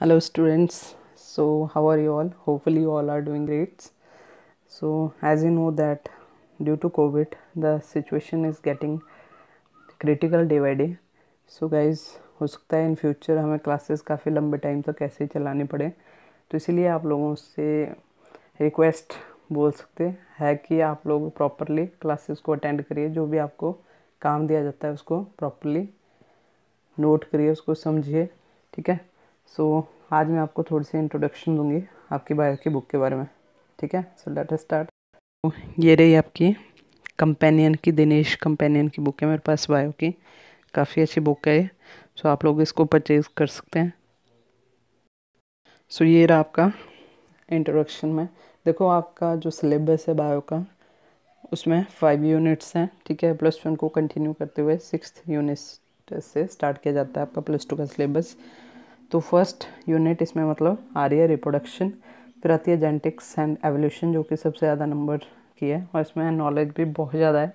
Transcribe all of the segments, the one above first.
hello students so how are you all hopefully all are doing greats so as you know that due to COVID the situation is getting critical day by day so guys हो सकता है in future हमें classes काफ़ी लंबे time तक कैसे चलानी पड़े तो इसीलिए आप लोगों से रिक्वेस्ट बोल सकते है कि आप लोग प्रॉपरली क्लासेस को अटेंड करिए जो भी आपको काम दिया जाता है उसको प्रॉपरली नोट करिए उसको समझिए ठीक है सो so, आज मैं आपको थोड़ी सी इंट्रोडक्शन दूंगी आपकी बायो की बुक के बारे में ठीक है सो लेट स्टार्ट ये रही आपकी कंपेनियन की दिनेश कंपेनियन की बुक है मेरे पास बायो की काफ़ी अच्छी बुक है सो so, आप लोग इसको परचेज कर सकते हैं सो so, ये रहा आपका इंट्रोडक्शन में देखो आपका जो सिलेबस है बायो का उसमें फाइव यूनिट्स हैं ठीक है प्लस वन को कंटिन्यू करते हुए सिक्स यूनिट से स्टार्ट किया जाता है आपका प्लस टू का सिलेबस तो फर्स्ट यूनिट इसमें मतलब आ रही है रिप्रोडक्शन फिर आती है जेनेटिक्स एंड एवोल्यूशन जो कि सबसे ज़्यादा नंबर की है और इसमें नॉलेज भी बहुत ज़्यादा है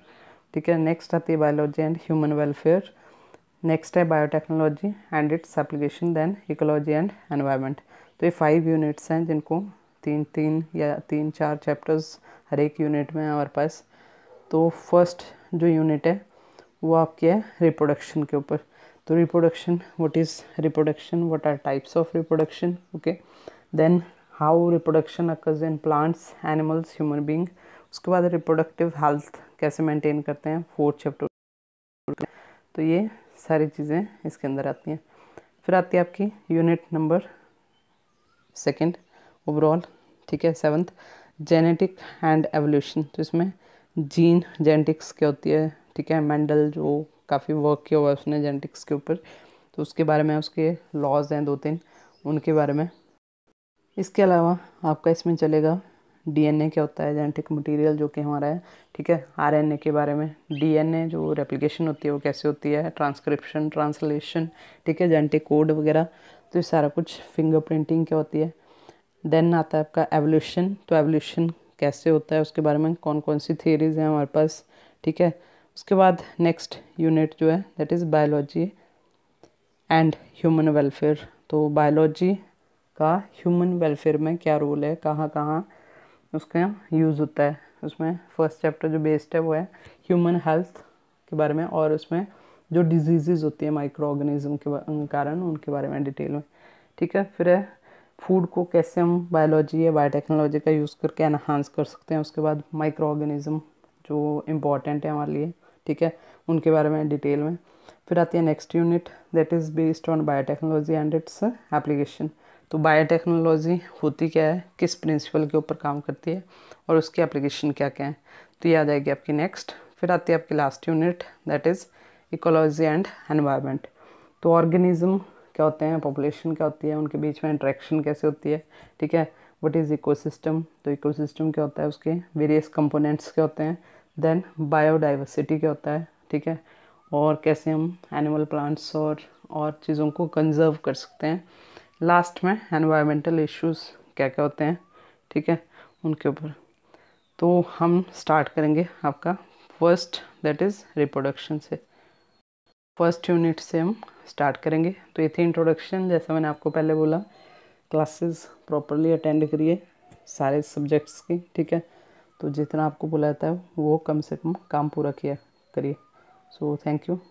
ठीक है नेक्स्ट आती है biology and human welfare next है biotechnology and its application then ecology and environment तो ये फाइव यूनिट्स हैं जिनको तीन तीन या तीन चार चैप्टर्स हर एक यूनिट में हमारे पास तो फर्स्ट जो यूनिट है वो आपकी है रिप्रोडक्शन के ऊपर तो reproduction what is reproduction what are types of reproduction okay then how reproduction occurs in plants animals human being उसके बाद रिप्रोडक्टिव हेल्थ कैसे मेंटेन करते हैं फोर्थ चैप्टर तो ये सारी चीज़ें इसके अंदर आती हैं फिर आती है आपकी यूनिट नंबर सेकेंड ओवरऑल ठीक है सेवन्थ जेनेटिक एंड एवोल्यूशन तो इसमें जीन जेनेटिक्स क्या होती है ठीक है मेंडल जो काफ़ी वर्क किया हुआ है उसने जेनेटिक्स के ऊपर तो उसके बारे में उसके लॉज हैं दो तीन उनके बारे में इसके अलावा आपका इसमें चलेगा डीएनए क्या होता है जेनेटिक मटेरियल जो कि हमारा है ठीक है आरएनए के बारे में डीएनए जो रेप्लिकेशन होती है वो कैसे होती है ट्रांसक्रिप्शन ट्रांसलेशन ठीक है जेनेटिक कोड वगैरह तो ये सारा कुछ फिंगर प्रिंटिंग क्या होती है देन आता है आपका एवोल्यूशन तो एवोल्यूशन कैसे होता है उसके बारे में कौन कौन सी थियरीज हैं हमारे पास ठीक है उसके बाद नेक्स्ट यूनिट जो है that is biology and human welfare तो बायोलॉजी का ह्यूमन वेलफेयर में क्या रोल है कहाँ कहाँ उसका यूज़ होता है उसमें फर्स्ट चैप्टर जो बेस्ड है वो है ह्यूमन हेल्थ के बारे में और उसमें जो डिजीज़ होती है माइक्रो ऑर्गेनिज्म के कारण उनके बारे में डिटेल में ठीक है फिर है फूड को कैसे हम बायोलॉजी या बायोटेक्नोलॉजी का यूज़ करके एनहांस कर सकते हैं उसके बाद माइक्रो ऑर्गेनिज्म जो इम्पॉर्टेंट है हमारे लिए ठीक है उनके बारे में डिटेल में फिर आती है next unit that is based on biotechnology and its application तो बायोटेक्नोलॉजी होती क्या है किस प्रिंसिपल के ऊपर काम करती है और उसकी एप्लीकेशन क्या क्या है तो ये आ जाएगी आपकी नेक्स्ट फिर आती है आपकी last unit that is ecology and environment तो ऑर्गेनिज्म क्या होते हैं पॉपुलेशन क्या होती है उनके बीच में इंट्रैक्शन कैसे होती है ठीक है वट इज़ इकोसिस्टम तो इकोसिस्टम क्या होता है उसके वेरियस कंपोनेंट्स क्या होते हैं देन बायोडाइवर्सिटी क्या होता है ठीक है और कैसे हम एनिमल प्लांट्स और और चीज़ों को कंजर्व कर सकते हैं लास्ट में एनवायरमेंटल इश्यूज क्या क्या होते हैं ठीक है उनके ऊपर तो हम स्टार्ट करेंगे आपका फर्स्ट दैट इज़ रिप्रोडक्शन से फर्स्ट यूनिट से हम स्टार्ट करेंगे तो ये थी इंट्रोडक्शन जैसा मैंने आपको पहले बोला क्लासेस प्रॉपरली अटेंड करिए सारे सब्जेक्ट्स की ठीक है तो जितना आपको बुलाता है वो कम से कम काम पूरा किया करिए सो थैंक यू